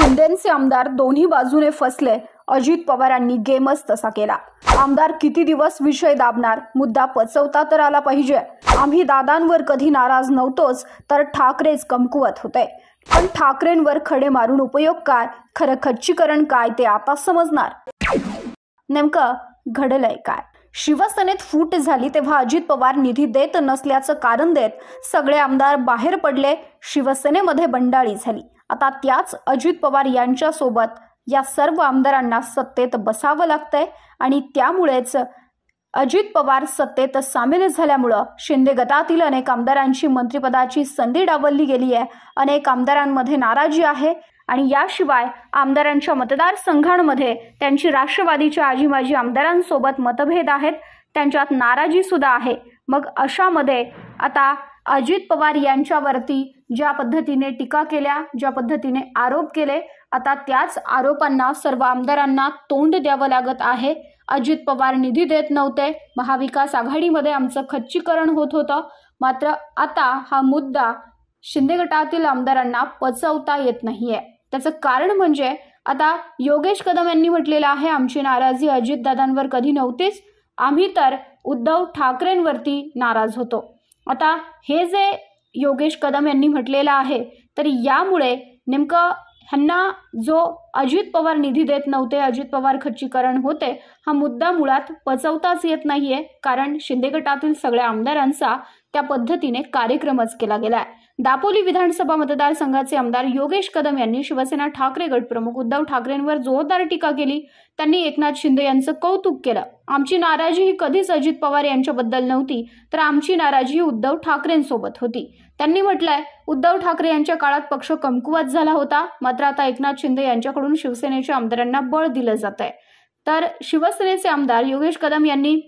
शिंदेचे आमदार दोन्ही बाजूने फसले अजित पवारांनी गेमच तसा केला आमदार किती दिवस विषय दाबणार मुद्दा पचवता तर आला पाहिजे आम्ही दादांवर कधी नाराज नव्हतोच तर ठाकरेच कमकुवत होते पण ठाकरेंवर खडे मारून उपयोग काय खरं खच्चीकरण काय ते आता समजणार नेमकं घडलंय काय शिवसेनेत फूट झाली तेव्हा अजित पवार निधी देत नसल्याचं कारण देत सगळे आमदार बाहेर पडले शिवसेनेमध्ये बंडाळी झाली आता त्याच अजित पवार यांच्यासोबत या सर्व आमदारांना सत्तेत बसावं लागतंय आणि त्यामुळेच अजित पवार सत्तेत सामील झाल्यामुळं शिंदे गटातील अनेक आमदारांची मंत्रिपदाची संधी डावलली गेली आहे अनेक आमदारांमध्ये नाराजी आहे आणि याशिवाय आमदारांच्या मतदारसंघांमध्ये त्यांची राष्ट्रवादीच्या आजीमाजी आमदारांसोबत मतभेद आहेत त्यांच्यात नाराजीसुद्धा आहे मग अशामध्ये आता अजित पवार यांच्यावरती ज्या पद्धतीने टीका केल्या ज्या पद्धतीने आरोप केले आता त्याच आरोपांना सर्व आमदारांना तोंड द्यावं लागत आहे अजित पवार निधी देत नव्हते महाविकास आघाडीमध्ये आमचं खच्चीकरण होत होतं मात्र आता हा मुद्दा शिंदे गटातील आमदारांना पचवता येत नाहीये त्याचं कारण म्हणजे आता योगेश कदम यांनी म्हटलेलं आहे आमची नाराजी अजितदादांवर कधी नव्हतीच आम्ही तर उद्धव ठाकरेंवरती नाराज होतो आता हे जे योगेश कदम यांनी म्हटलेलं आहे तर यामुळे नेमकं ह्यांना जो अजित पवार निधी देत नव्हते अजित पवार खच्चीकरण होते हा मुद्दा मुळात पचवताच येत नाहीये कारण शिंदे गटातील सगळ्या आमदारांचा त्या पद्धतीने कार्यक्रमच केला गेलाय दापोली विधानसभा मतदारसंघाचे आमदार योगेश कदम यांनी शिवसेना ठाकरे गटप्रमुख उद्धव ठाकरेंवर जोरदार टीका केली त्यांनी एकनाथ शिंदे यांचं कौतुक केलं आमची नाराजी ही कधीच अजित पवार यांच्याबद्दल नव्हती तर आमची नाराजी ही उद्धव ठाकरेंसोबत होती त्यांनी म्हटलंय उद्धव ठाकरे यांच्या काळात पक्ष कमकुवत झाला होता मात्र आता एकनाथ शिंदे यांच्याकडून शिवसेनेच्या आमदारांना बळ दिलं जात आहे तर शिवसेनेचे आमदार योगेश कदम यांनी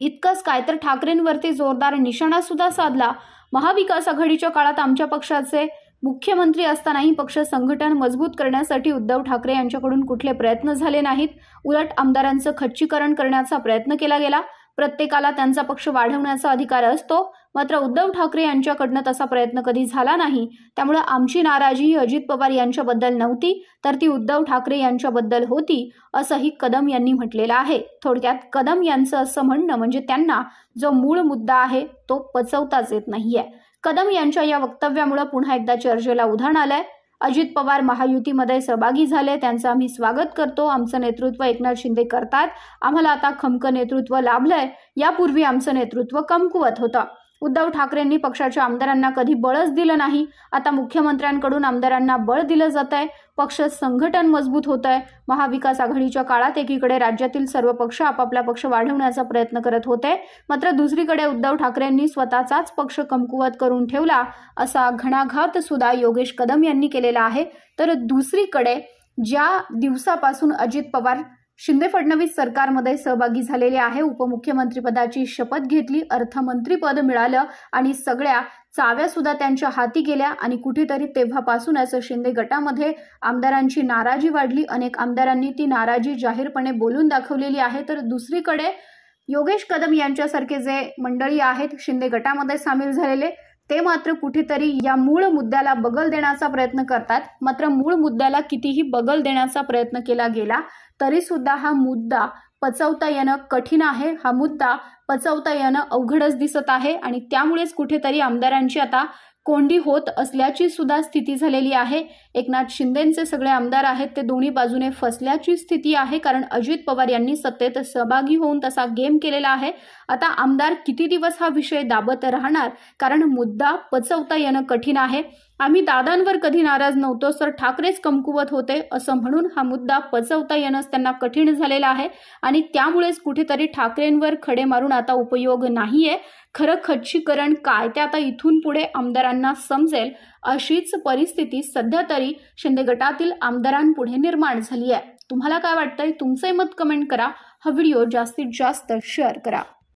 इतकंच काय तर ठाकरेंवरती जोरदार निशाणा सुद्धा साधला महाविकास आघाडीच्या काळात आमच्या पक्षाचे मुख्यमंत्री असतानाही पक्ष संघटन मजबूत करण्यासाठी उद्धव ठाकरे यांच्याकडून कुठले प्रयत्न झाले नाहीत उलट आमदारांचं खच्चीकरण करण्याचा प्रयत्न केला गेला प्रत्येकाला त्यांचा पक्ष वाढवण्याचा अधिकार असतो मात्र उद्धव ठाकरे यांच्याकडनं तसा प्रयत्न कधी झाला नाही त्यामुळे आमची नाराजी ही अजित पवार यांच्याबद्दल नव्हती तर ती उद्धव ठाकरे यांच्याबद्दल होती असंही कदम यांनी म्हटलेलं आहे थोडक्यात कदम यांचं असं म्हणणं म्हणजे त्यांना जो मूळ मुद्दा आहे तो पचवताच येत नाहीये कदम यांच्या या वक्तव्यामुळे पुन्हा एकदा चर्चेला उधाण आलंय अजित पवार महायुतीमध्ये सहभागी झाले त्यांचं आम्ही स्वागत करतो आमचं नेतृत्व एकनाथ शिंदे करतात आम्हाला आता खमक नेतृत्व लाभलंय यापूर्वी आमचं नेतृत्व कमकुवत होतं उद्धव ठाकरेंनी पक्षाच्या आमदारांना कधी बळच दिलं नाही आता मुख्यमंत्र्यांकडून आमदारांना बळ दिलं जात आहे पक्ष संघटन मजबूत होत आहे महाविकास आघाडीच्या काळात एकीकडे राज्यातील सर्व पक्ष आपापला पक्ष वाढवण्याचा प्रयत्न करत होते मात्र दुसरीकडे उद्धव ठाकरेंनी स्वतःचाच पक्ष कमकुवत करून ठेवला असा घणाघात सुद्धा योगेश कदम यांनी केलेला आहे तर दुसरीकडे ज्या दिवसापासून अजित पवार शिंदे फडणवीस सरकारमध्ये सहभागी झालेले आहे उपमुख्यमंत्रीपदाची शपथ घेतली अर्थमंत्रीपद मिळालं आणि सगळ्या चाव्या सुद्धा त्यांच्या हाती गेल्या आणि कुठेतरी तेव्हापासूनच शिंदे गटामध्ये आमदारांची नाराजी वाढली अनेक आमदारांनी ती नाराजी जाहीरपणे बोलून दाखवलेली आहे तर दुसरीकडे योगेश कदम यांच्यासारखे जे मंडळी आहेत शिंदे गटामध्ये सामील झालेले ते मात्र कुठेतरी या मूळ मुद्द्याला बगल देण्याचा प्रयत्न करतात मात्र मूळ मुद्द्याला कितीही बगल देण्याचा प्रयत्न केला गेला तरी सुद्धा हा मुद्दा पचवता येणं कठीण आहे हा मुद्दा पचवता येणं अवघडच दिसत आहे आणि त्यामुळेच कुठेतरी आमदारांची आता कोंडी होत असल्याची सुद्धा स्थिती झालेली आहे एकनाथ शिंदेंचे सगळे आमदार आहेत ते दोन्ही बाजूने फसल्याची स्थिती आहे कारण अजित पवार यांनी सत्तेत सहभागी होऊन तसा गेम केलेला आहे आता आमदार किती दिवस हा विषय दाबत राहणार कारण मुद्दा पचवता येणं कठीण आहे आम्ही दादांवर कधी नाराज नव्हतो सर ठाकरेच कमकुवत होते असं म्हणून हा मुद्दा पचवता येणं त्यांना कठीण झालेला आहे आणि त्यामुळेच कुठेतरी ठाकरेंवर खडे मारून आता उपयोग नाहीये खरं खच्चीकरण काय ते आता इथून पुढे आमदारांना समजेल अशीच परिस्थिती सध्या तरी शिंदे गटातील आमदारांपुढे निर्माण झाली आहे तुम्हाला काय वाटतंय तुमचंही मत कमेंट करा हा व्हिडिओ जास्तीत जास्त शेअर करा